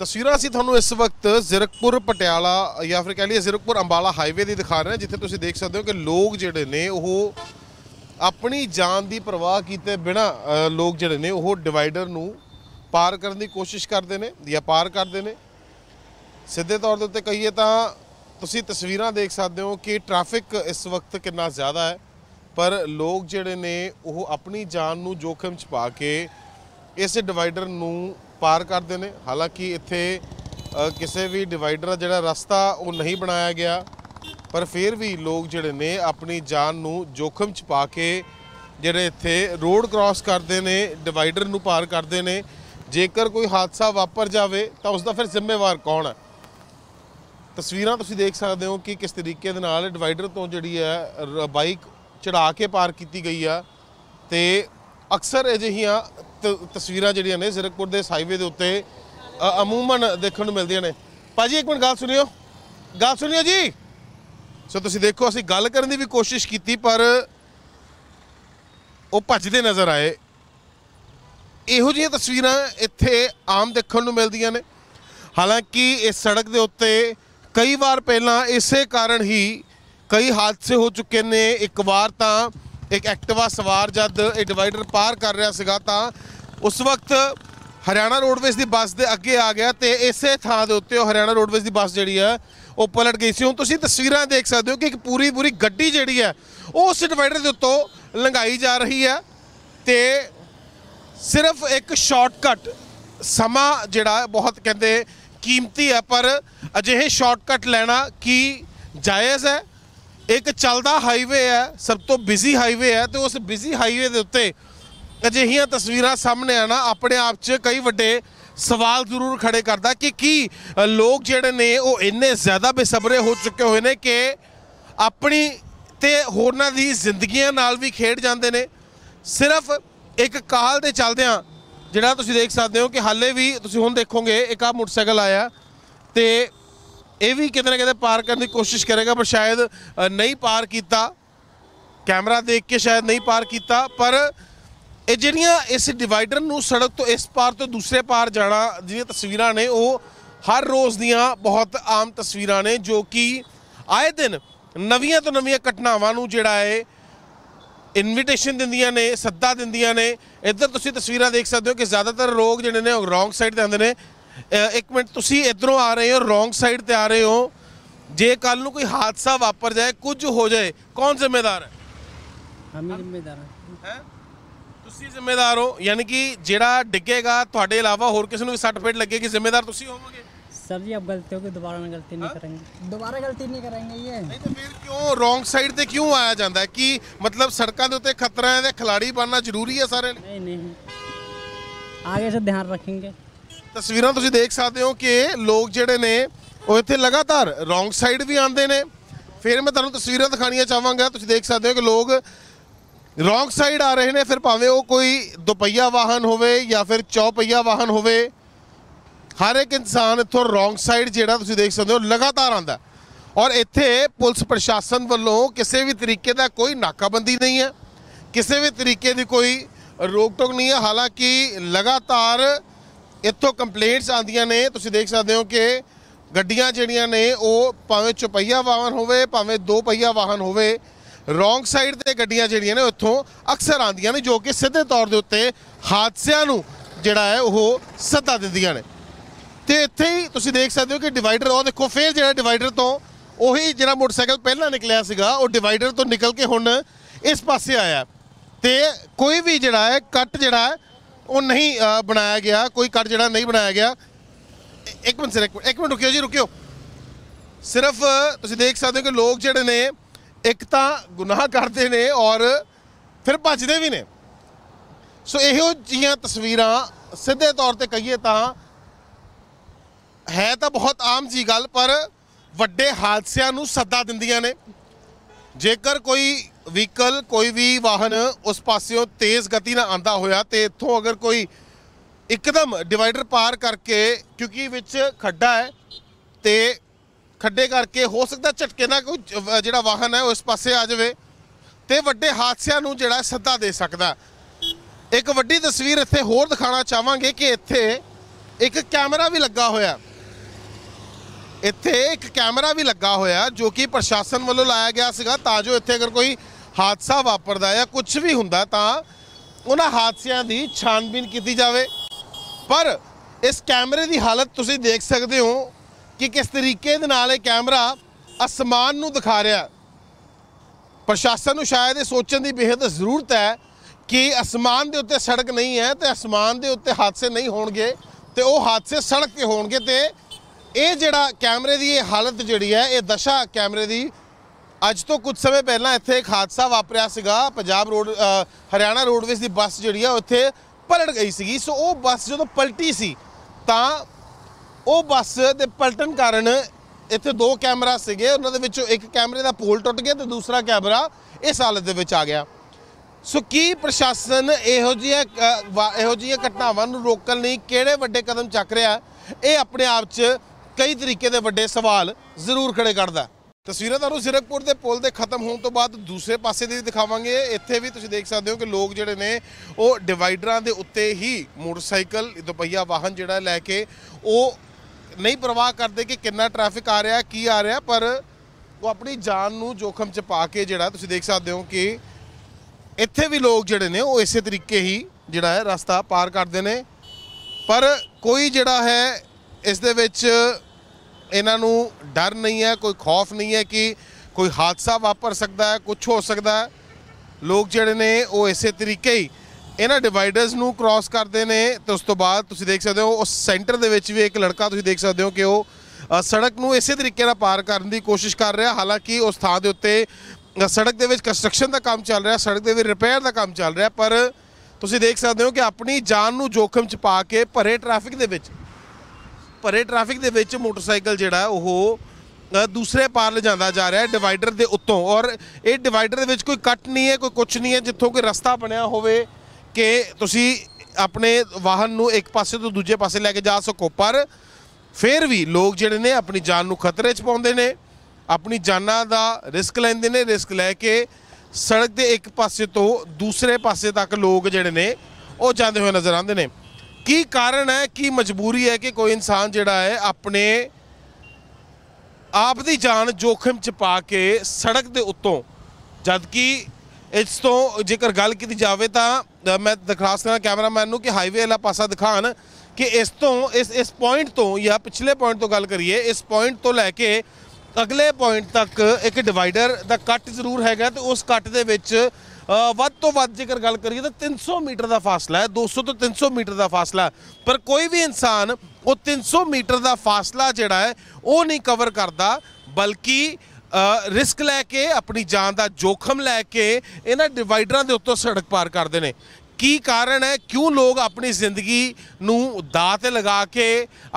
ਤਸਵੀਰਾਂ ਅਸੀਂ ਤੁਹਾਨੂੰ ਇਸ ਵਕਤ ਜ਼ਿਰਕਪੁਰ ਪਟਿਆਲਾ ਜਾਂ ਫਿਰ ਕਹ ਲਈਏ ਜ਼ਿਰਕਪੁਰ ਅੰਬਾਲਾ ਹਾਈਵੇ ਦੀ ਦਿਖਾ ਰਹੇ ਹਾਂ ਜਿੱਥੇ ਤੁਸੀਂ ਦੇਖ ਸਕਦੇ ਹੋ ਕਿ ਲੋਕ ਜਿਹੜੇ ਨੇ ਉਹ ਆਪਣੀ ਜਾਨ ਦੀ ਪਰਵਾਹ ਕੀਤੇ ਬਿਨਾ ਲੋਕ ਜਿਹੜੇ ਨੇ ਉਹ ਡਿਵਾਈਡਰ ਨੂੰ ਪਾਰ ਕਰਨ ਦੀ ਕੋਸ਼ਿਸ਼ ਕਰਦੇ ਨੇ ਜਾਂ ਪਾਰ ਕਰਦੇ ਨੇ ਸਿੱਧੇ ਤੌਰ ਦੇ ਉੱਤੇ ਕਹੀਏ ਤਾਂ ਤੁਸੀਂ ਤਸਵੀਰਾਂ ਦੇਖ ਸਕਦੇ ਹੋ ਕਿ ਟ੍ਰੈਫਿਕ ਇਸ ਵਕਤ ਕਿੰਨਾ ਜ਼ਿਆਦਾ ਹੈ ਪਰ ਲੋਕ ਜਿਹੜੇ ਨੇ ਉਹ ਆਪਣੀ ਜਾਨ ਨੂੰ ਜੋਖਮ 'ਚ ਪਾ ਕੇ ਇਸ ਡਿਵਾਈਡਰ ਨੂੰ ਪਾਰ ਕਰਦੇ ਨੇ ਹਾਲਾਂਕਿ ਇੱਥੇ ਕਿਸੇ ਵੀ ਡਿਵਾਈਡਰ ਦਾ ਜਿਹੜਾ ਰਸਤਾ ਉਹ ਨਹੀਂ ਬਣਾਇਆ ਗਿਆ ਪਰ ਫਿਰ ਵੀ ਲੋਕ ਜਿਹੜੇ ਨੇ ਆਪਣੀ ਜਾਨ ਨੂੰ ਜੋਖਮ 'ਚ ਪਾ ਕੇ ਜਿਹੜੇ ਇੱਥੇ ਰੋਡ ਕ੍ਰਾਸ ਕਰਦੇ ਨੇ ਡਿਵਾਈਡਰ ਨੂੰ ਪਾਰ ਕਰਦੇ ਨੇ ਜੇਕਰ ਕੋਈ ਹਾਦਸਾ ਵਾਪਰ ਜਾਵੇ ਤਾਂ ਉਸ ਦਾ ਫਿਰ ਜ਼ਿੰਮੇਵਾਰ ਕੌਣ ਹੈ ਤਸਵੀਰਾਂ ਤੁਸੀਂ ਦੇਖ ਸਕਦੇ ਹੋ ਕਿ ਕਿਸ ਤਰੀਕੇ ਦੇ ਨਾਲ ਡਿਵਾਈਡਰ ਤੋਂ ਜਿਹੜੀ ਹੈ ਬਾਈਕ ਚੜਾ ਕੇ ਪਾਰ ਕੀਤੀ ਗਈ ਆ ਤੇ ਅਕਸਰ ਅਜਿਹੀਆਂ ਤਸਵੀਰਾਂ ਜਿਹੜੀਆਂ ਨੇ ਸਿਰਕਪੁਰ ਦੇ ਹਾਈਵੇ ਦੇ ਉੱਤੇ ਅਮੂਮਨ ਦੇਖਣ ਨੂੰ ਮਿਲਦੀਆਂ ਨੇ ਭਾਜੀ ਇੱਕ ਮਿੰਟ ਗੱਲ ਸੁਣਿਓ ਗੱਲ ਸੁਣਿਓ ਜੀ ਸੋ ਤੁਸੀਂ ਦੇਖੋ ਅਸੀਂ ਗੱਲ ਕਰਨ ਦੀ ਵੀ ਕੋਸ਼ਿਸ਼ ਕੀਤੀ ਪਰ ਉਹ ਭੱਜਦੇ ਨਜ਼ਰ ਆਏ ਇਹੋ ਜਿਹੀਆਂ ਤਸਵੀਰਾਂ ਇੱਥੇ ਆਮ ਦੇਖਣ ਨੂੰ ਮਿਲਦੀਆਂ ਨੇ ਹਾਲਾਂਕਿ ਇਸ ਸੜਕ ਦੇ ਉੱਤੇ ਕਈ ਵਾਰ ਪਹਿਲਾਂ ਇਸੇ ਕਾਰਨ ਹੀ ਕਈ ਹਾਦਸੇ ਹੋ ਚੁੱਕੇ ਨੇ ਇੱਕ ਵਾਰ ਤਾਂ ਇੱਕ ਐਕਟਿਵਾ ਸਵਾਰ ਜਦ ਇਹ ਡਿਵਾਈਡਰ ਪਾਰ ਕਰ ਰਿਹਾ ਸੀਗਾ ਤਾਂ ਉਸ ਵਕਤ ਹਰਿਆਣਾ ਰੋਡਵੇਜ਼ ਦੀ ਬੱਸ ਦੇ ਅੱਗੇ ਆ ਗਿਆ ਤੇ ਇਸੇ ਥਾਂ ਦੇ ਉੱਤੇ ਉਹ ਹਰਿਆਣਾ ਰੋਡਵੇਜ਼ ਦੀ ਬੱਸ ਜਿਹੜੀ ਹੈ ਉਹ ਪਲਟ ਗਈ ਸੀ ਹੁਣ ਤੁਸੀਂ ਤਸਵੀਰਾਂ ਦੇਖ ਸਕਦੇ ਹੋ ਕਿ ਇੱਕ ਪੂਰੀ ਪੂਰੀ ਗੱਡੀ ਜਿਹੜੀ ਹੈ ਉਹ ਉਸ ਡਿਵਾਈਡਰ ਦੇ ਉੱਤੋਂ ਲੰਘਾਈ ਜਾ ਰਹੀ ਹੈ ਤੇ ਸਿਰਫ ਇੱਕ ਸ਼ਾਰਟਕਟ ਸਮਾਂ ਜਿਹੜਾ ਬਹੁਤ ਕਹਿੰਦੇ ਕੀਮਤੀ ਹੈ ਪਰ ਅਜਿਹੇ ਸ਼ਾਰਟਕਟ ਲੈਣਾ ਕੀ ਜਾਇਜ਼ ਹੈ ਇੱਕ ਚੱਲਦਾ ਹਾਈਵੇ ਹੈ ਸਭ ਤੋਂ ਬਿਜ਼ੀ ਹਾਈਵੇ ਹੈ ਤੇ ਉਸ ਬਿਜ਼ੀ ਹਾਈਵੇ ਦੇ ਉੱਤੇ ਅਜਿਹੀਆਂ ਤਸਵੀਰਾਂ ਸਾਹਮਣੇ ਆਣਾ ਆਪਣੇ ਆਪ 'ਚ ਕਈ ਵੱਡੇ ਸਵਾਲ ਜ਼ਰੂਰ ਖੜੇ ਕਰਦਾ ਕਿ ਕੀ ਲੋਕ ਜਿਹੜੇ ਨੇ ਉਹ ਇੰਨੇ ਜ਼ਿਆਦਾ ਬੇਸਬਰੇ ਹੋ ਚੁੱਕੇ ਹੋਏ ਨੇ ਕਿ ਆਪਣੀ ਤੇ ਹੋਰਨਾਂ ਦੀ ਜ਼ਿੰਦਗੀਆਂ ਨਾਲ ਵੀ ਖੇਡ ਜਾਂਦੇ ਨੇ ਸਿਰਫ ਇੱਕ ਕਾਲ ਦੇ ਚੱਲਦਿਆਂ ਜਿਹੜਾ ਤੁਸੀਂ ਦੇਖ ਸਕਦੇ ਹੋ ਕਿ ਹਾਲੇ ਵੀ ਤੁਸੀਂ ਹੁਣ ਦੇਖੋਗੇ ਇੱਕ ਆ ਮੋਟਰਸਾਈਕਲ ਆਇਆ ਤੇ ਇਹ ਵੀ ਕਿਤੇ ਨਾ ਕਿਤੇ ਪਾਰ ਕਰਨ ਦੀ ਕੋਸ਼ਿਸ਼ ਕਰੇਗਾ ਪਰ ਸ਼ਾਇਦ ਨਹੀਂ ਪਾਰ ਕੀਤਾ ਕੈਮਰਾ ਦੇਖ ਕੇ ਸ਼ਾਇਦ ਨਹੀਂ ਪਾਰ ਕੀਤਾ ਪਰ ਇਹ ਜਿਹੜੀਆਂ ਇਸ ਡਿਵਾਈਡਰ ਨੂੰ ਸੜਕ ਤੋਂ ਇਸ ਪਾਰ ਤੋਂ ਦੂਸਰੇ ਪਾਰ ਜਾਣਾ ਜਿਹੜੀਆਂ ਤਸਵੀਰਾਂ ਨੇ ਉਹ ਹਰ ਰੋਜ਼ ਦੀਆਂ ਬਹੁਤ ਆਮ ਤਸਵੀਰਾਂ ਨੇ ਜੋ ਕਿ ਆਏ ਦਿਨ ਨਵੀਆਂ ਤੋਂ ਨਵੀਆਂ ਘਟਨਾਵਾਂ ਨੂੰ ਜਿਹੜਾ ਹੈ ਇਨਵੀਟੇਸ਼ਨ ਦਿੰਦੀਆਂ ਨੇ ਸੱਦਾ ਦਿੰਦੀਆਂ ਨੇ ਇੱਧਰ ਤੁਸੀਂ ਤਸਵੀਰਾਂ ਦੇਖ ਸਕਦੇ ਹੋ ਕਿ ਜ਼ਿਆਦਾਤਰ ਲੋਕ ਜਿਹੜੇ ਨੇ ਉਹ ਰੌਂਗ ਸਾਈਡ ਤੇ ਆਉਂਦੇ ਨੇ ਇੱਕ ਮਿੰਟ ਤੁਸੀਂ ਇਧਰੋਂ ਆ ਰਹੇ ਹੋ ਰੋਂਗ ਸਾਈਡ ਤੇ ਆ ਰਹੇ ਹੋ ਜੇ ਕੱਲ ਨੂੰ ਕੋਈ ਹਾਦਸਾ ਵਾਪਰ ਜਾਏ ਕੁਝ ਹੋ ਜਾਏ ਕੌਣ ਜ਼ਿੰਮੇਦਾਰ ਹੈ ਹਮੇ ਜ਼ਿੰਮੇਦਾਰ ਹੈ ਤੁਸੀਂ ਜ਼ਿੰਮੇਦਾਰ ਹੋ ਯਾਨੀ ਕਿ ਜਿਹੜਾ ਡਿੱਗੇਗਾ ਤੁਹਾਡੇ ਇਲਾਵਾ ਹੋਰ ਕਿਸੇ ਨੂੰ ਵੀ ਸੱਟ ਫੇਟ ਲੱਗੇਗੀ ਜ਼ਿੰਮੇਦਾਰ ਤੁਸੀਂ ਹੋਵੋਗੇ ਸਰ ਜੀ ਆਪ ਗਲਤੀ ਹੋ होगी ਦੁਬਾਰਾ ਨਾ ਗਲਤੀ ਨਹੀਂ ਕਰਾਂਗੇ ਦੁਬਾਰਾ ਗਲਤੀ ਨਹੀਂ ਕਰਾਂਗੇ ਇਹ ਨਹੀਂ ਤਾਂ ਫਿਰ ਕਿਉਂ ਰੋਂਗ ਸਾਈਡ ਤੇ ਕਿਉਂ ਆਇਆ ਜਾਂਦਾ ਕਿ ਮਤਲਬ ਸੜਕਾਂ ਦੇ ਉੱਤੇ ਖਤਰਾ ਹੈ ਤੇ खिलाड़ी ਬਣਨਾ ਜ਼ਰੂਰੀ ਹੈ ਸਾਰੇ ਨਹੀਂ ਨਹੀਂ ਆਗੇ ਸੇ ਧਿਆਨ ਰੱਖेंगे ਤਸਵੀਰਾਂ ਤੁਸੀਂ ਦੇਖ ਸਕਦੇ ਹੋ ਕਿ ਲੋਕ ਜਿਹੜੇ ਨੇ ਉਹ ਇੱਥੇ ਲਗਾਤਾਰ ਰੋਂਗ ਸਾਈਡ ਵੀ ਆਉਂਦੇ ਨੇ ਫਿਰ ਮੈਂ ਤੁਹਾਨੂੰ ਤਸਵੀਰਾਂ ਦਿਖਾਣੀਆਂ ਚਾਹਾਂਗਾ ਤੁਸੀਂ ਦੇਖ ਸਕਦੇ ਹੋ ਕਿ ਲੋਕ ਰੋਂਗ ਸਾਈਡ ਆ ਰਹੇ ਨੇ ਫਿਰ ਭਾਵੇਂ ਉਹ ਕੋਈ ਦੁਪਹੀਆ ਵਾਹਨ ਹੋਵੇ ਜਾਂ ਫਿਰ ਚੌਪਹੀਆ ਵਾਹਨ ਹੋਵੇ ਹਰ ਇੱਕ ਇਨਸਾਨ ਇੱਥੋਂ ਰੋਂਗ ਸਾਈਡ ਜਿਹੜਾ ਤੁਸੀਂ ਦੇਖ ਸਕਦੇ ਹੋ ਲਗਾਤਾਰ ਆਂਦਾ ਔਰ ਇੱਥੇ ਪੁਲਿਸ ਪ੍ਰਸ਼ਾਸਨ ਵੱਲੋਂ ਕਿਸੇ ਵੀ ਤਰੀਕੇ ਦਾ ਕੋਈ ਨਾਕਾਬੰਦੀ ਨਹੀਂ ਹੈ ਕਿਸੇ ਵੀ ਤਰੀਕੇ ਦੀ ਕੋਈ ਰੋਕ ਟੋਕ ਨਹੀਂ ਹੈ ਹਾਲਾਂਕਿ ਲਗਾਤਾਰ ਇੱਥੋਂ ਕੰਪਲੇਂਟਸ ਆਉਂਦੀਆਂ ਨੇ ਤੁਸੀਂ ਦੇਖ ਸਕਦੇ ਹੋ ਕਿ ਗੱਡੀਆਂ ਜਿਹੜੀਆਂ ਨੇ ਉਹ ਭਾਵੇਂ ਚੁਪਈਆ ਵਾਹਨ ਹੋਵੇ ਭਾਵੇਂ ਦੋ ਪਹੀਆ ਵਾਹਨ ਹੋਵੇ ਰੋਂਗ ਸਾਈਡ ਤੇ ਗੱਡੀਆਂ ਜਿਹੜੀਆਂ ਨੇ ਉੱਥੋਂ ਅਕਸਰ ਆਉਂਦੀਆਂ ਨੇ ਜੋ ਕਿ ਸਿੱਧੇ ਤੌਰ ਦੇ ਉੱਤੇ ਹਾਦਸਿਆਂ ਨੂੰ ਜਿਹੜਾ ਹੈ ਉਹ ਸੱਦਾ ਦਿੰਦੀਆਂ ਨੇ ਤੇ ਇੱਥੇ ਹੀ ਤੁਸੀਂ ਦੇਖ ਸਕਦੇ ਹੋ ਕਿ ਡਿਵਾਈਡਰ ਉਹ ਦੇਖੋ ਫੇਰ ਜਿਹੜਾ ਡਿਵਾਈਡਰ ਤੋਂ ਉਹੀ ਜਿਹੜਾ ਮੋਟਰਸਾਈਕਲ ਪਹਿਲਾਂ ਨਿਕਲਿਆ ਸੀਗਾ ਉਹ ਡਿਵਾਈਡਰ ਤੋਂ ਨਿਕਲ ਕੇ ਹੁਣ ਇਸ ਪਾਸੇ ਆਇਆ ਤੇ ਕੋਈ ਵੀ ਜਿਹੜਾ ਹੈ ਕੱਟ ਜਿਹੜਾ ਹੈ ਉਹ ਨਹੀਂ ਬਣਾਇਆ ਗਿਆ ਕੋਈ ਕੱਟ ਜਿਹੜਾ ਨਹੀਂ ਬਣਾਇਆ ਗਿਆ ਇੱਕ ਮਿੰਟ ਸਿਰ ਇੱਕ ਮਿੰਟ ਰੁਕਿਓ ਜੀ ਰੁਕਿਓ ਸਿਰਫ ਤੁਸੀਂ ਦੇਖ ਸਕਦੇ ਹੋ ਕਿ ਲੋਕ ਜਿਹੜੇ ਨੇ ਇੱਕ ਤਾਂ ਗੁਨਾਹ ਕਰਦੇ ਨੇ ਔਰ ਫਿਰ ਭੱਜਦੇ ਵੀ ਨੇ ਸੋ ਇਹੋ ਜੀਆਂ ਤਸਵੀਰਾਂ ਸਿੱਧੇ ਤੌਰ ਤੇ ਕਹੀਏ ਤਾਂ ਹੈ ਤਾਂ ਬਹੁਤ ਆਮ ਜੀ ਗੱਲ ਪਰ ਵੱਡੇ ਹਾਦਸਿਆਂ ਨੂੰ ਸੱਦਾ ਦਿੰਦੀਆਂ ਨੇ ਜੇਕਰ ਕੋਈ ਵਹੀਕਲ ਕੋਈ ਵੀ ਵਾਹਨ ਉਸ ਪਾਸਿਓਂ ਤੇਜ਼ ਗਤੀ ਨਾਲ ਆਂਦਾ ਹੋਇਆ ਤੇ ਇੱਥੋਂ ਅਗਰ ਕੋਈ ਇੱਕਦਮ ਡਿਵਾਈਡਰ ਪਾਰ ਕਰਕੇ ਕਿਉਂਕਿ ਵਿੱਚ ਖੱਡਾ ਹੈ ਤੇ ਖੱਡੇ ਕਰਕੇ ਹੋ ਸਕਦਾ ਝਟਕੇ ਨਾਲ ਕੋਈ ਜਿਹੜਾ ਵਾਹਨ ਹੈ ਉਸ ਪਾਸੇ ਆ ਜਾਵੇ ਤੇ ਵੱਡੇ ਹਾਦਸਿਆਂ ਨੂੰ ਜਿਹੜਾ ਸੱਦਾ ਦੇ ਸਕਦਾ ਇੱਕ ਵੱਡੀ ਤਸਵੀਰ ਇੱਥੇ ਹੋਰ ਦਿਖਾਣਾ ਚਾਹਾਂਗੇ ਕਿ ਇੱਥੇ ਇੱਕ ਕੈਮਰਾ ਵੀ ਲੱਗਾ ਹੋਇਆ ਇੱਥੇ ਇੱਕ ਕੈਮਰਾ ਵੀ ਲੱਗਾ ਹੋਇਆ ਜੋ ਕਿ ਪ੍ਰਸ਼ਾਸਨ ਵੱਲੋਂ ਲਾਇਆ ਗਿਆ ਸੀਗਾ ਤਾਂ ਜੋ ਇੱਥੇ ਅਗਰ ਕੋਈ ਹਾਦਸਾ ਵਾਪਰਦਾ ਜਾਂ ਕੁਝ ਵੀ ਹੁੰਦਾ ਤਾਂ ਉਹਨਾਂ ਹਾਦਸਿਆਂ ਦੀ ਛਾਣਬੀਨ ਕੀਤੀ ਜਾਵੇ ਪਰ ਇਸ ਕੈਮਰੇ ਦੀ ਹਾਲਤ ਤੁਸੀਂ ਦੇਖ ਸਕਦੇ ਹੋ ਕਿ ਕਿਸ ਤਰੀਕੇ ਦੇ ਨਾਲ ਇਹ ਕੈਮਰਾ ਅਸਮਾਨ ਨੂੰ ਦਿਖਾ ਰਿਹਾ ਪ੍ਰਸ਼ਾਸਨ ਨੂੰ ਸ਼ਾਇਦ ਇਹ ਸੋਚਣ ਦੀ ਬੇਹਦ ਜ਼ਰੂਰਤ ਹੈ ਕਿ ਅਸਮਾਨ ਦੇ ਉੱਤੇ ਸੜਕ ਨਹੀਂ ਹੈ ਤੇ ਅਸਮਾਨ ਦੇ ਉੱਤੇ ਹਾਦਸੇ ਨਹੀਂ ਹੋਣਗੇ ਤੇ ਉਹ ਹਾਦਸੇ ਸੜਕ ਤੇ ਹੋਣਗੇ ਤੇ ਇਹ ਜਿਹੜਾ ਕੈਮਰੇ ਦੀ ਇਹ ਹਾਲਤ ਜਿਹੜੀ ਹੈ ਇਹ ਦਸ਼ਾ ਕੈਮਰੇ ਦੀ ਅੱਜ ਤੋਂ ਕੁਝ ਸਮੇਂ ਪਹਿਲਾਂ ਇੱਥੇ ਇੱਕ ਹਾਦਸਾ ਵਾਪਰਿਆ ਸੀਗਾ ਪੰਜਾਬ ਰੋਡ ਹਰਿਆਣਾ ਰੋਡਵੇਜ਼ ਦੀ ਬੱਸ ਜਿਹੜੀ ਆ ਉੱਥੇ ਪਲਟ ਗਈ ਸੀਗੀ ਸੋ ਉਹ ਬੱਸ ਜਦੋਂ ਪਲਟੀ ਸੀ ਤਾਂ ਉਹ ਬੱਸ ਦੇ ਪਲਟਣ ਕਾਰਨ ਇੱਥੇ ਦੋ ਕੈਮਰਾ ਸੀਗੇ ਉਹਨਾਂ ਦੇ ਵਿੱਚੋਂ ਇੱਕ ਕੈਮਰੇ ਦਾ ਪੋਲ ਟੁੱਟ ਗਿਆ ਤੇ ਦੂਸਰਾ ਕੈਮਰਾ ਇਸ ਹਾਲਤ ਦੇ ਵਿੱਚ ਆ ਗਿਆ ਸੋ ਕੀ ਪ੍ਰਸ਼ਾਸਨ ਇਹੋ ਜਿਹੀਆਂ ਇਹੋ ਜਿਹੀਆਂ ਘਟਨਾਵਾਂ ਨੂੰ ਰੋਕਣ ਲਈ ਕਿਹੜੇ ਵੱਡੇ ਕਦਮ ਚੱਕ ਰਿਹਾ ਇਹ ਆਪਣੇ ਆਪ 'ਚ ਕਈ ਤਰੀਕੇ ਦੇ ਵੱਡੇ ਸਵਾਲ ਜ਼ਰੂਰ ਖੜੇ ਕਰਦਾ ਤਸਵੀਰਾਂ ਤੁਹਾਨੂੰ ਸਿਰਕਪੁਰ ਦੇ ਪੁਲ ਦੇ ਖਤਮ ਹੋਣ ਤੋਂ ਬਾਅਦ ਦੂਸਰੇ ਪਾਸੇ ਦੀ ਵੀ ਦਿਖਾਵਾਂਗੇ ਇੱਥੇ ਵੀ ਤੁਸੀਂ ਦੇਖ ਸਕਦੇ ਹੋ ਕਿ ਲੋਕ ਜਿਹੜੇ ਨੇ ਉਹ ਡਿਵਾਈਡਰਾਂ ਦੇ ਉੱਤੇ ਹੀ ਮੋਟਰਸਾਈਕਲ ਦੁਪਹੀਆ ਵਾਹਨ ਜਿਹੜਾ ਲੈ ਕੇ ਉਹ ਨਹੀਂ ਪਰਵਾਹ ਕਰਦੇ ਕਿ ਕਿੰਨਾ ਟ੍ਰੈਫਿਕ ਆ ਰਿਹਾ ਕੀ ਆ ਰਿਹਾ ਪਰ ਉਹ ਆਪਣੀ ਜਾਨ ਨੂੰ ਜੋਖਮ 'ਚ ਪਾ ਕੇ ਜਿਹੜਾ ਤੁਸੀਂ ਦੇਖ ਸਕਦੇ ਹੋ ਕਿ ਇੱਥੇ ਵੀ ਲੋਕ ਜਿਹੜੇ ਨੇ ਉਹ ਇਸੇ ਤਰੀਕੇ ਹੀ ਜਿਹੜਾ ਹੈ ਰਸਤਾ ਪਾਰ ਕਰਦੇ ਨੇ ਪਰ ਕੋਈ ਜਿਹੜਾ ਹੈ ਇਸ ਦੇ ਵਿੱਚ ਇਹਨਾਂ ਨੂੰ ਡਰ ਨਹੀਂ ਹੈ ਕੋਈ ਖੌਫ ਨਹੀਂ ਹੈ ਕਿ ਕੋਈ ਹਾਦਸਾ ਵਾਪਰ ਸਕਦਾ ਹੈ ਕੁਝ ਹੋ ਸਕਦਾ ਲੋਕ ਜਿਹੜੇ ਨੇ ਉਹ ਇਸੇ ਤਰੀਕੇ ਹੀ ਇਹਨਾਂ ਡਿਵਾਈਡਰਸ ਨੂੰ ਕ੍ਰਾਸ ਕਰਦੇ ਨੇ ਤੇ ਉਸ ਤੋਂ ਬਾਅਦ ਤੁਸੀਂ ਦੇਖ ਸਕਦੇ ਹੋ ਉਸ ਸੈਂਟਰ ਦੇ ਵਿੱਚ ਵੀ ਇੱਕ ਲੜਕਾ ਤੁਸੀਂ ਦੇਖ ਸਕਦੇ ਹੋ ਕਿ ਉਹ ਸੜਕ ਨੂੰ ਇਸੇ ਤਰੀਕੇ ਨਾਲ ਪਾਰ ਕਰਨ ਦੀ ਕੋਸ਼ਿਸ਼ ਕਰ ਰਿਹਾ ਹਾਲਾਂਕਿ ਉਸ ਥਾਂ ਦੇ ਉੱਤੇ ਸੜਕ ਦੇ ਵਿੱਚ ਕੰਸਟਰਕਸ਼ਨ ਦਾ ਕੰਮ ਚੱਲ ਰਿਹਾ ਸੜਕ ਦੇ ਵਿੱਚ ਰਿਪੇਅਰ ਦਾ ਕੰਮ ਚੱਲ ਰਿਹਾ ਪਰ ਤੁਸੀਂ ਦੇਖ ਸਕਦੇ ਹੋ ਕਿ ਆਪਣੀ ਜਾਨ ਨੂੰ ਜੋਖਮ 'ਚ ਪਾ ਕੇ ਭਰੇ ਟ੍ਰੈਫਿਕ ਦੇ ਵਿੱਚ ਭਰੇ ਟ੍ਰੈਫਿਕ ਦੇ ਵਿੱਚ ਮੋਟਰਸਾਈਕਲ ਜਿਹੜਾ ਉਹ ਦੂਸਰੇ ਪਾਰ ਲਿਜਾਂਦਾ ਜਾ ਰਿਹਾ ਹੈ ਡਿਵਾਈਡਰ ਦੇ ਉੱਤੋਂ ਔਰ ਇਹ ਡਿਵਾਈਡਰ ਦੇ ਵਿੱਚ ਕੋਈ ਕੱਟ ਨਹੀਂ ਹੈ ਕੋਈ ਕੁਝ ਨਹੀਂ ਹੈ ਜਿੱਥੋਂ ਕੋਈ ਰਸਤਾ ਬਣਿਆ ਹੋਵੇ ਕਿ ਤੁਸੀਂ ਆਪਣੇ ਵਾਹਨ ਨੂੰ ਇੱਕ ਪਾਸੇ ਤੋਂ ਦੂਜੇ ਪਾਸੇ ਲੈ ਕੇ ਜਾ ਸਕੋ ਪਰ ਫਿਰ ਵੀ ਲੋਕ ਜਿਹੜੇ ਨੇ ਆਪਣੀ ਜਾਨ ਨੂੰ ਖਤਰੇ 'ਚ ਪਾਉਂਦੇ ਨੇ ਆਪਣੀ ਜਾਨਾਂ ਦਾ ਰਿਸਕ ਲੈਂਦੇ ਨੇ ਰਿਸਕ ਲੈ ਕੇ ਸੜਕ ਦੇ ਇੱਕ ਪਾਸੇ ਤੋਂ ਦੂਸਰੇ ਪਾਸੇ ਤੱਕ ਲੋਕ ਜਿਹੜੇ ਨੇ ਉਹ ਜਾਂਦੇ ਹੋਏ ਨਜ਼ਰ ਆਉਂਦੇ ਨੇ ਕੀ ਕਾਰਨ ਹੈ ਕੀ ਮਜਬੂਰੀ ਹੈ ਕਿ ਕੋਈ ਇਨਸਾਨ ਜਿਹੜਾ ਹੈ ਆਪਣੇ ਆਪ ਦੀ ਜਾਨ ਜੋਖਮ ਚ ਪਾ ਕੇ ਸੜਕ ਦੇ ਉੱਤੋਂ ਜਦ ਕਿ ਇਸ ਤੋਂ ਜੇਕਰ ਗੱਲ ਕੀਤੀ ਜਾਵੇ ਤਾਂ ਮੈਂ ਦਿਖਾਸ ਨਾਲ ਕੈਮਰਾਮੈਨ ਨੂੰ ਕਿ ਹਾਈਵੇ ਵਾਲਾ ਪਾਸਾ ਦਿਖਾਣ ਕਿ ਇਸ ਤੋਂ ਇਸ ਇਸ ਪੁਆਇੰਟ ਤੋਂ ਜਾਂ ਪਿਛਲੇ ਪੁਆਇੰਟ ਤੋਂ ਗੱਲ ਕਰੀਏ ਇਸ ਪੁਆਇੰਟ ਤੋਂ ਲੈ ਕੇ ਅਗਲੇ ਪੁਆਇੰਟ ਤੱਕ ਇੱਕ ਡਿਵਾਈਡਰ ਦਾ ਕੱਟ ਜ਼ਰੂਰ ਹੈਗਾ ਤੇ ਉਸ ਕੱਟ ਦੇ ਵਿੱਚ ਵੱਧ ਤੋਂ ਵੱਧ ਜੇਕਰ ਗੱਲ ਕਰੀਏ ਤਾਂ 300 ਮੀਟਰ ਦਾ ਫਾਸਲਾ ਹੈ 200 ਤੋਂ 300 ਮੀਟਰ ਦਾ ਫਾਸਲਾ ਪਰ ਕੋਈ ਵੀ ਇਨਸਾਨ ਉਹ 300 ਮੀਟਰ ਦਾ ਫਾਸਲਾ ਜਿਹੜਾ ਹੈ ਉਹ ਨਹੀਂ ਕਵਰ ਕਰਦਾ ਬਲਕਿ ਰਿਸਕ ਲੈ ਕੇ ਆਪਣੀ ਜਾਨ ਦਾ ਜੋਖਮ ਲੈ ਕੇ ਇਹਨਾਂ ਡਿਵਾਈਡਰਾਂ ਦੇ ਉੱਤੋਂ ਸੜਕ ਪਾਰ ਕਰਦੇ ਨੇ ਕੀ ਕਾਰਨ ਹੈ ਕਿਉਂ ਲੋਕ ਆਪਣੀ ਜ਼ਿੰਦਗੀ ਨੂੰ ਦਾਅ ਤੇ ਲਗਾ ਕੇ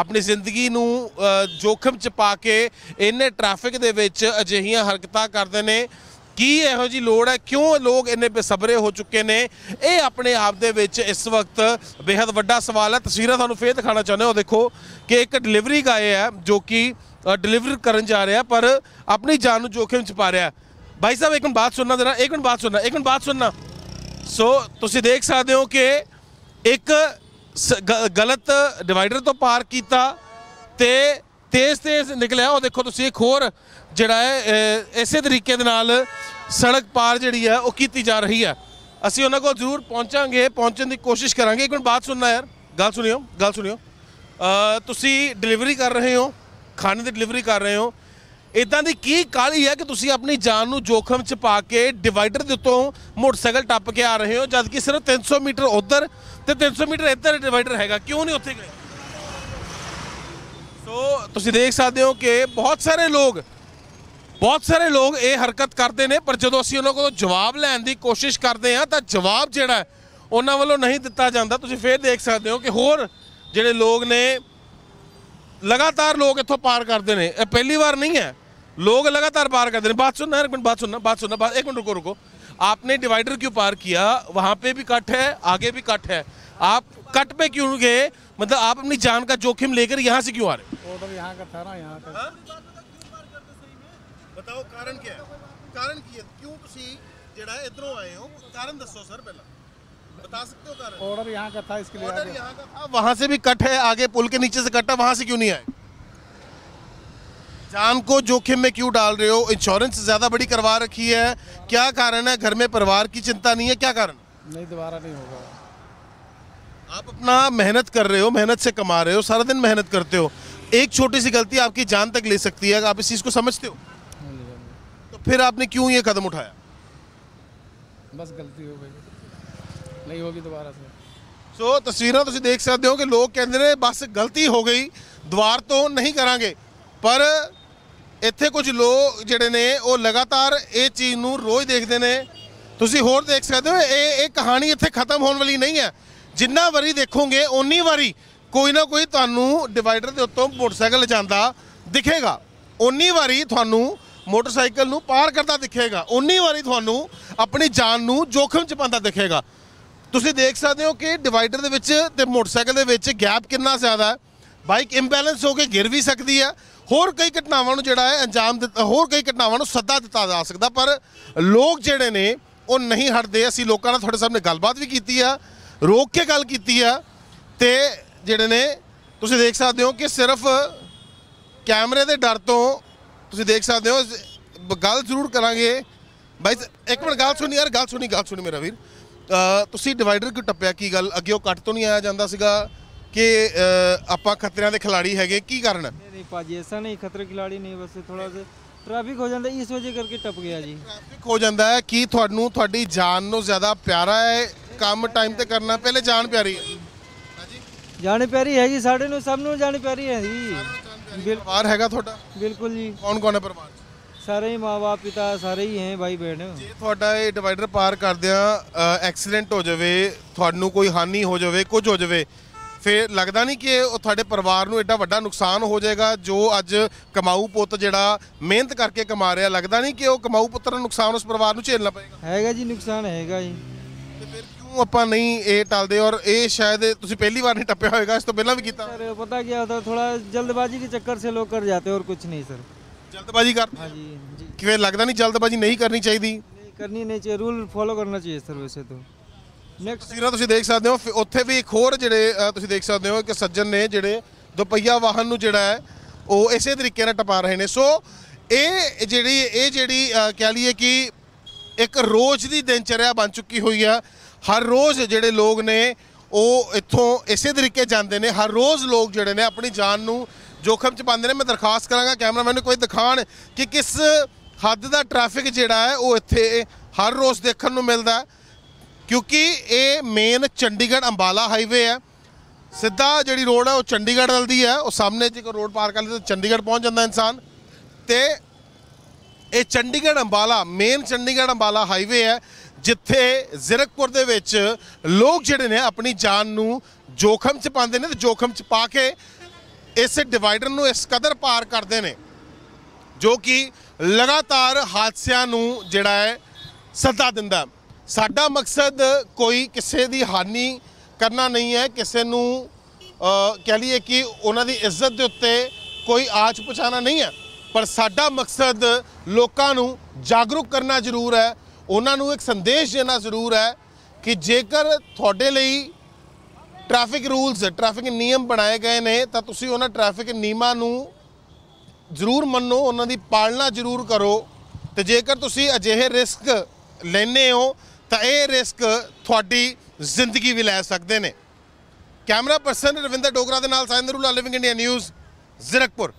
ਆਪਣੀ ਜ਼ਿੰਦਗੀ ਨੂੰ ਜੋਖਮ ਚ ਪਾ ਕੇ ਇਹਨੇ ਟ੍ਰੈਫਿਕ ਦੇ ਵਿੱਚ ਅਜਿਹੀਆਂ ਹਰਕਤਾਂ ਕਰਦੇ ਨੇ ਕੀ ਇਹੋ ਜੀ ਲੋੜ ਹੈ ਕਿਉਂ ਲੋਕ ਇੰਨੇ ਬੇਸਬਰੇ ਹੋ ਚੁੱਕੇ ਨੇ ਇਹ ਆਪਣੇ ਆਪ ਦੇ ਵਿੱਚ ਇਸ ਵਕਤ ਬੇहद ਵੱਡਾ ਸਵਾਲ ਹੈ ਤਸਵੀਰਾਂ ਤੁਹਾਨੂੰ ਫੇਰ ਦਿਖਾਣਾ ਚਾਹੁੰਦੇ ਹਾਂ ਦੇਖੋ ਕਿ ਇੱਕ ਡਿਲੀਵਰੀ ਗਾਏ ਹੈ ਜੋ ਕਿ ਡਿਲੀਵਰ ਕਰਨ ਜਾ ਰਿਹਾ ਪਰ ਆਪਣੀ ਜਾਨ ਨੂੰ ਜੋਖਮ ਚ ਪਾ ਰਿਹਾ ਭਾਈ ਸਾਹਿਬ ਇੱਕ ਮਿੰਟ ਬਾਤ ਸੁਣਨਾ ਜਰਾ ਇੱਕ ਮਿੰਟ ਬਾਤ ਸੁਣਨਾ ਇੱਕ ਮਿੰਟ ਬਾਤ ਸੁਣਨਾ ਸੋ ਤੁਸੀਂ ਦੇਖ ਸਕਦੇ ਹੋ ਕਿ ਇੱਕ ਗਲਤ ਡਿਵਾਈਡਰ ਤੋਂ ਪਾਰ ਕੀਤਾ ਤੇ ਤੇਜ਼ ਤੇਜ਼ ਨਿਕਲਿਆ ਉਹ ਦੇਖੋ ਤੁਸੀਂ ਇੱਕ ਹੋਰ ਜਿਹੜਾ ਹੈ ਇਸੇ ਤਰੀਕੇ ਦੇ ਨਾਲ ਸੜਕ ਪਾਰ ਜਿਹੜੀ ਹੈ ਉਹ ਕੀਤੀ ਜਾ ਰਹੀ ਹੈ ਅਸੀਂ ਉਹਨਾਂ ਕੋਲ ਜ਼ਰੂਰ ਪਹੁੰਚਾਂਗੇ ਪਹੁੰਚਣ ਦੀ ਕੋਸ਼ਿਸ਼ ਕਰਾਂਗੇ ਇੱਕ ਮਿੰਟ ਬਾਤ ਸੁਣਨਾ ਯਾਰ ਗੱਲ ਸੁਣਿਓ ਗੱਲ ਸੁਣਿਓ ਤੁਸੀਂ ਡਿਲੀਵਰੀ ਕਰ ਰਹੇ ਹੋ ਖਾਣੇ ਦੀ ਡਿਲੀਵਰੀ ਕਰ ਰਹੇ ਹੋ ਇਦਾਂ ਦੀ ਕੀ ਕਾਲੀ ਹੈ ਕਿ ਤੁਸੀਂ ਆਪਣੀ ਜਾਨ ਨੂੰ ਜੋਖਮ ਚ ਪਾ ਕੇ ਡਿਵਾਈਡਰ ਦੇ ਉੱਤੋਂ ਮੋਟਰਸਾਈਕਲ ਟੱਪ ਕੇ ਆ ਰਹੇ ਹੋ ਜਦ ਕਿ ਸਿਰਫ 300 ਮੀਟਰ ਉਧਰ ਤੇ 300 ਮੀਟਰ ਇੱਧਰ ਡਿਵਾਈਡਰ ਹੈਗਾ ਕਿਉਂ ਨਹੀਂ ਉੱਥੇ ਗਏ ਸੋ ਤੁਸੀਂ ਦੇਖ ਸਕਦੇ ਹੋ ਕਿ ਬਹੁਤ ਸਾਰੇ ਲੋਕ ਬਹੁਤ ਸਾਰੇ ਲੋਕ ਇਹ ਹਰਕਤ ਕਰਦੇ ਨੇ ਪਰ ਜਦੋਂ ਅਸੀਂ ਉਹਨਾਂ ਕੋਲੋਂ ਜਵਾਬ ਲੈਣ ਦੀ ਕੋਸ਼ਿਸ਼ ਕਰਦੇ ਹਾਂ ਤਾਂ ਜਵਾਬ ਜਿਹੜਾ ਉਹਨਾਂ ਵੱਲੋਂ ਨਹੀਂ ਦਿੱਤਾ ਜਾਂਦਾ ਤੁਸੀਂ ਫੇਰ ਦੇਖ ਸਕਦੇ ਹੋ ਕਿ ਹੋਰ ਜਿਹੜੇ ਲੋਕ ਨੇ ਲਗਾਤਾਰ ਲੋਕ ਇੱਥੋਂ ਪਾਰ ਕਰਦੇ ਨੇ ਇਹ ਪਹਿਲੀ ਵਾਰ ਨਹੀਂ ਹੈ ਲੋਕ ਲਗਾਤਾਰ ਪਾਰ ਕਰਦੇ ਨੇ ਬਾਤ ਸੁਣਨਾ ਇੱਕ ਮਿੰਟ ਬਾਤ ਸੁਣਨਾ ਬਾਤ ਸੁਣਨਾ ਬਾਤ ਇੱਕ ਮਿੰਟ ਰੁਕੋ ਰੁਕੋ ਆਪਨੇ ਡਿਵਾਈਡਰ ਕਿਉਂ ਪਾਰ ਕੀਤਾ ਵਹਾਂ ਪੇ ਵੀ ਕੱਟ ਹੈ ਅੱਗੇ ਵੀ ਕੱਟ ਹੈ आप कट पे क्यों गए मतलब आप अपनी जान का जोखिम लेकर यहाँ से क्यों आ रहे वहां तो हाँ? है वहाँ से भी कट है आगे पुल के नीचे से कट है वहाँ से क्यों नहीं आए जान को जोखिम में क्यों डाल रहे हो इंश्योरेंस ज़्यादा बड़ी करवा रखी है क्या कारण है घर में परिवार की चिंता नहीं है क्या कारण नहीं दोबारा नहीं होगा आप अपना मेहनत कर रहे हो मेहनत से कमा रहे हो सारा दिन मेहनत करते हो एक छोटी सी गलती आपकी जान तक ले सकती है आप इस चीज़ को समझते हो तो फिर आपने क्यों ये कदम उठाया ਬਸ ਗਲਤੀ ਹੋ ਗਈ ਨਹੀਂ ਹੋਗੀ ਦੁਬਾਰਾ ਸੇ ਸੋ ਤਸਵੀਰਾਂ ਤੁਸੀਂ ਦੇਖ ਸਕਦੇ ਹੋ ਕਿ ਲੋਕ ਕਹਿੰਦੇ ਨੇ ਬਸ ਗਲਤੀ ਹੋ ਗਈ ਦੁਬਾਰ ਤੋਂ ਨਹੀਂ ਕਰਾਂਗੇ ਪਰ ਇੱਥੇ ਕੁਝ ਲੋਕ ਜਿਹੜੇ ਨੇ ਉਹ ਲਗਾਤਾਰ ਇਹ ਚੀਜ਼ ਨੂੰ ਰੋਜ਼ ਦੇਖਦੇ ਨੇ ਤੁਸੀਂ ਹੋਰ ਦੇਖ ਸਕਦੇ ਹੋ ਇਹ ਇਹ ਕਹਾਣੀ ਇੱਥੇ ਖਤਮ ਹੋਣ ਵਾਲੀ ਨਹੀਂ ਹੈ ਜਿੰਨਾ ਵਾਰੀ ਦੇਖੋਗੇ ਓਨੀ ਵਾਰੀ ਕੋਈ ਨਾ ਕੋਈ ਤੁਹਾਨੂੰ ਡਿਵਾਈਡਰ ਦੇ ਉੱਤੋਂ ਮੋਟਰਸਾਈਕਲ ਜਾਂਦਾ ਦਿਖੇਗਾ ਓਨੀ ਵਾਰੀ ਤੁਹਾਨੂੰ ਮੋਟਰਸਾਈਕਲ ਨੂੰ ਪਾਰ ਕਰਦਾ ਦਿਖੇਗਾ ਓਨੀ ਵਾਰੀ ਤੁਹਾਨੂੰ ਆਪਣੀ ਜਾਨ ਨੂੰ ਜੋਖਮ 'ਚ ਪਾਉਂਦਾ ਦਿਖੇਗਾ ਤੁਸੀਂ ਦੇਖ ਸਕਦੇ ਹੋ ਕਿ ਡਿਵਾਈਡਰ ਦੇ ਵਿੱਚ ਤੇ ਮੋਟਰਸਾਈਕਲ ਦੇ ਵਿੱਚ ਗੈਪ ਕਿੰਨਾ ਜ਼ਿਆਦਾ ਹੈ ਬਾਈਕ ਇੰਬੈਲੈਂਸ ਹੋ ਕੇ ਗਿਰ ਵੀ ਸਕਦੀ ਹੈ ਹੋਰ ਕਈ ਘਟਨਾਵਾਂ ਨੂੰ ਜਿਹੜਾ ਹੈ ਅੰਜਾਮ ਹੋਰ ਕਈ ਘਟਨਾਵਾਂ ਨੂੰ ਸੱਦਾ ਦਿੱਤਾ ਜਾ ਸਕਦਾ ਪਰ ਲੋਕ ਜਿਹੜੇ ਨੇ ਉਹ ਨਹੀਂ ਹਟਦੇ ਅਸੀਂ ਲੋਕਾਂ ਨਾਲ ਤੁਹਾਡੇ ਸਾਹਮਣੇ ਗੱਲਬਾਤ ਵੀ ਕੀਤੀ ਆ ਰੋਕ ਕੇ ਗੱਲ ਕੀਤੀ ਆ ਤੇ ਜਿਹੜੇ ਨੇ ਤੁਸੀਂ ਦੇਖ ਸਕਦੇ ਹੋ ਕਿ ਸਿਰਫ ਕੈਮਰੇ ਦੇ ਡਰ ਤੋਂ ਤੁਸੀਂ ਦੇਖ ਸਕਦੇ ਹੋ ਗੱਲ ਜ਼ਰੂਰ ਕਰਾਂਗੇ ਬਾਈ ਇੱਕ ਮਿੰਟ ਗੱਲ ਸੁਣੀ ਯਾਰ ਗੱਲ ਸੁਣੀ ਗੱਲ ਸੁਣੀ ਮੇਰਾ ਵੀਰ ਤੁਸੀਂ ਡਿਵਾਈਡਰ ਕਿਉਂ ਟੱਪਿਆ ਕੀ ਗੱਲ ਅੱਗੇ ਉਹ ਕੱਟ ਤੋਂ ਨਹੀਂ ਆਇਆ ਜਾਂਦਾ ਸੀਗਾ ਕਿ ਆਪਾਂ ਖਤਰਿਆਂ ਦੇ ਖਿਲਾੜੀ ਹੈਗੇ ਕੀ ਕਾਰਨ ਨਹੀਂ ਨਹੀਂ ਪਾਜੀ ਐਸਾ ਨਹੀਂ ਖਤਰੇ ਖਿਲਾੜੀ ਨਹੀਂ ਬਸ ਥੋੜਾ ਜਿਹਾ ਟ੍ਰੈਫਿਕ ਹੋ ਜਾਂਦਾ ਇਸ ਵਜ੍ਹਾ ਕਰਕੇ ਟੱਪ ਗਿਆ ਜੀ ਟ੍ਰੈਫਿਕ ਹੋ ਜਾਂਦਾ ਹੈ ਕਿ ਤੁਹਾਨੂੰ ਤੁਹਾਡੀ ਜਾਨ ਨੂੰ ਜ਼ਿਆਦਾ ਪਿਆਰਾ ਹੈ ਕੰਮ ਟਾਈਮ ਤੇ ਕਰਨਾ ਪਹਿਲੇ ਜਾਣ ਪਿਆਰੀ ਹੈ ਹਾਂਜੀ ਪਿਆਰੀ ਹੈ ਜੀ ਸਾਡੇ ਨੂੰ ਸਭ ਨੂੰ ਜਾਣ ਪਿਆਰੀ ਹੈ ਜੀ ਪਰਿਵਾਰ ਹੈਗਾ ਤੁਹਾਡਾ ਬਿਲਕੁਲ ਜੀ ਕੌਣ ਕੌਣ ਹੈ ਪਰਿਵਾਰ ਸਾਰੇ ਹੀ ਮਾਪੇ ਪਿਤਾ ਸਾਰੇ ਹੀ ਹੈ ਭਾਈ ਬਹਿਣ ਜੇ ਤੁਹਾਡਾ ਇਹ ਡਿਵਾਈਡਰ ਪਾਰ ਕਰਦਿਆਂ ਐਕਸੀਡੈਂਟ ਹੋ ਜਾਵੇ ਤੁਹਾਨੂੰ ਕੋਈ ਹਾਨੀ ਹੋ ਜਾਵੇ ਕੁਝ ਹੋ ਜਾਵੇ ਫਿਰ ਲੱਗਦਾ ਨਹੀਂ ਕਿ ਉਹ ਤੁਹਾਡੇ ਪਰਿਵਾਰ ਨੂੰ ਐਡਾ ਵੱਡਾ ਨੁਕਸਾਨ ਹੋ ਜਾਏਗਾ ਜੋ ਅੱਜ ਕਮਾਊ ਪੁੱਤ ਜਿਹੜਾ ਮਿਹਨਤ ਕਰਕੇ ਕਮਾ ਰਿਹਾ ਲੱਗਦਾ ਨਹੀਂ ਕਿ ਉਹ ਕਮਾਊ ਪੁੱਤਰ ਨੂੰ ਨੁਕਸਾਨ ਉਸ ਪਰਿਵਾਰ ਨੂੰ ਝੇਲਣਾ ਪਏਗਾ ਹੈਗਾ ਜੀ ਨੁਕਸਾਨ ਹੈਗਾ ਜੀ ਨੂੰ ਆਪਾਂ ਨਹੀਂ ਇਹ ਟਲਦੇ ਔਰ ਇਹ ਸ਼ਾਇਦ ਤੁਸੀਂ ਪਹਿਲੀ ਵਾਰ ਨਹੀਂ ਟੱਪਿਆ ਹੋਵੇਗਾ ਇਸ ਤੋਂ ਪਹਿਲਾਂ ਵੀ ਕੀਤਾ ਸਰ ਪਤਾ ਕੀ ਹੁੰਦਾ ਥੋੜਾ ਜਲਦਬਾਜੀ ਦੇ ਚੱਕਰ ਸੇ ਲੋਕ ਕਰ ਜਾਂਦੇ ਔਰ ਕੁਝ ਨਹੀਂ ਸਰ ਜਲਦਬਾਜ਼ੀ ਕਰਦੇ ਹਾਂਜੀ ਹਾਂਜੀ ਕਿਵੇਂ ਲੱਗਦਾ ਨਹੀਂ ਜਲਦਬਾਜ਼ੀ ਨਹੀਂ ਕਰਨੀ ਚਾਹੀਦੀ ਨਹੀਂ ਕਰਨੀ ਨਹੀਂ ਚਾਹੀਦੀ ਰੂਲ ਫੋਲੋ ਕਰਨਾ ਚਾਹੀਦਾ ਸਰ ਵੈਸੇ ਤੋਂ ਨੈਕਸਟ ਤਸਵੀਰਾਂ ਤੁਸੀਂ ਦੇਖ ਸਕਦੇ ਹੋ ਉੱਥੇ ਵੀ ਇੱਕ ਹੋਰ ਜਿਹੜੇ ਤੁਸੀਂ ਦੇਖ ਸਕਦੇ ਹੋ ਕਿ ਸੱਜਣ ਨੇ ਜਿਹੜੇ ਦੁਪਹੀਆ ਵਾਹਨ ਨੂੰ ਜਿਹੜਾ ਹੈ ਉਹ ਇਸੇ ਤਰੀਕੇ ਨਾਲ ਟਪਾ ਰਹੇ ਨੇ ਸੋ ਇਹ ਜਿਹੜੀ ਇਹ ਜਿਹੜੀ ਕਹ ਕਹਿ ਲਈਏ ਕਿ ਇੱਕ ਰੋਜ਼ ਦੀ ਦਿਨਚਰਿਆ ਬਣ ਚੁੱਕੀ ਹੋਈ ਆ ਹਰ ਰੋਜ਼ ਜਿਹੜੇ ਲੋਕ ਨੇ ਉਹ ਇੱਥੋਂ ਇਸੇ ਤਰੀਕੇ ਜਾਂਦੇ ਨੇ ਹਰ ਰੋਜ਼ ਲੋਕ ਜਿਹੜੇ ਨੇ ਆਪਣੀ ਜਾਨ ਨੂੰ ਜੋਖਮ 'ਚ ਪਾਉਂਦੇ ਨੇ ਮੈਂ ਦਰਖਾਸਤ ਕਰਾਂਗਾ ਕੈਮਰਾਮੈਨ ਨੂੰ ਕੋਈ ਦਿਖਾਣ ਕਿ ਕਿਸ ਹੱਦ ਦਾ ਟ੍ਰੈਫਿਕ ਜਿਹੜਾ ਹੈ ਉਹ ਇੱਥੇ ਹਰ ਰੋਜ਼ ਦੇਖਣ ਨੂੰ ਮਿਲਦਾ ਕਿਉਂਕਿ ਇਹ ਮੇਨ ਚੰਡੀਗੜ੍ਹ ਅੰਬਾਲਾ ਹਾਈਵੇ ਹੈ ਸਿੱਧਾ ਜਿਹੜੀ ਰੋਡ ਹੈ ਉਹ ਚੰਡੀਗੜ੍ਹ ਦੀ ਹੈ ਉਹ ਸਾਹਮਣੇ ਜੇ ਰੋਡ ਪਾਰ ਕਰ ਲੇ ਤਾਂ ਚੰਡੀਗੜ੍ਹ ਪਹੁੰਚ ਜਾਂਦਾ ਇਨਸਾਨ ਤੇ ਇਹ ਚੰਡੀਗੜ੍ਹ ਅੰਬਾਲਾ ਮੇਨ ਚੰਡੀਗੜ੍ਹ ਅੰਬਾਲਾ ਹਾਈਵੇ ਹੈ ਜਿੱਥੇ ਜ਼ਿਰਕਪੁਰ ਦੇ ਵਿੱਚ ਲੋਕ ਜਿਹੜੇ ਨੇ ਆਪਣੀ ਜਾਨ ਨੂੰ ਜੋਖਮ 'ਚ ਪਾਉਂਦੇ ਨੇ ਤੇ ਜੋਖਮ 'ਚ ਪਾ ਕੇ ਇਸ ਡਿਵਾਈਡਰ ਨੂੰ ਇਸ ਕਦਰ ਪਾਰ ਕਰਦੇ ਨੇ ਜੋ ਕਿ ਲਗਾਤਾਰ ਹਾਦਸਿਆਂ ਨੂੰ ਜਿਹੜਾ ਹੈ ਸੱਦਾ ਦਿੰਦਾ ਸਾਡਾ ਮਕਸਦ ਕੋਈ ਕਿਸੇ ਦੀ ਹਾਨੀ ਕਰਨਾ ਨਹੀਂ ਹੈ ਕਿਸੇ ਨੂੰ ਕਹ ਲਈਏ ਕਿ ਉਹਨਾਂ ਦੀ ਇੱਜ਼ਤ ਦੇ ਉੱਤੇ ਕੋਈ ਆਚ ਪਛਾਣਾ ਨਹੀਂ ਹੈ ਪਰ ਸਾਡਾ ਮਕਸਦ ਲੋਕਾਂ ਨੂੰ ਜਾਗਰੂਕ ਕਰਨਾ ਜ਼ਰੂਰ ਹੈ ਉਹਨਾਂ ਨੂੰ ਇੱਕ ਸੰਦੇਸ਼ ਦੇਣਾ ਜ਼ਰੂਰ ਹੈ ਕਿ ਜੇਕਰ ਤੁਹਾਡੇ ਲਈ ਟ੍ਰੈਫਿਕ ਰੂਲਸ ਟ੍ਰੈਫਿਕ ਨਿਯਮ ਬਣਾਏ ਗਏ ਨੇ ਤਾਂ ਤੁਸੀਂ ਉਹਨਾਂ ਟ੍ਰੈਫਿਕ ਨਿਯਮਾਂ ਨੂੰ ਜ਼ਰੂਰ ਮੰਨੋ ਉਹਨਾਂ ਦੀ ਪਾਲਣਾ ਜ਼ਰੂਰ ਕਰੋ ਤੇ ਜੇਕਰ ਤੁਸੀਂ ਅਜਿਹੇ ਰਿਸਕ ਲੈਨੇ ਹੋ ਤਾਂ ਇਹ ਰਿਸਕ ਤੁਹਾਡੀ ਜ਼ਿੰਦਗੀ ਵੀ ਲੈ ਸਕਦੇ ਨੇ ਕੈਮਰਾ ਪਰਸਨ ਰਵਿੰਦਰ ਡੋਗਰਾ ਦੇ ਨਾਲ ਸਾਇੰਦਰੂ ਲਿਵਿੰਗ ਇੰਡੀਆ ਨਿਊਜ਼ ਜ਼ੀਰਕਪੁਰ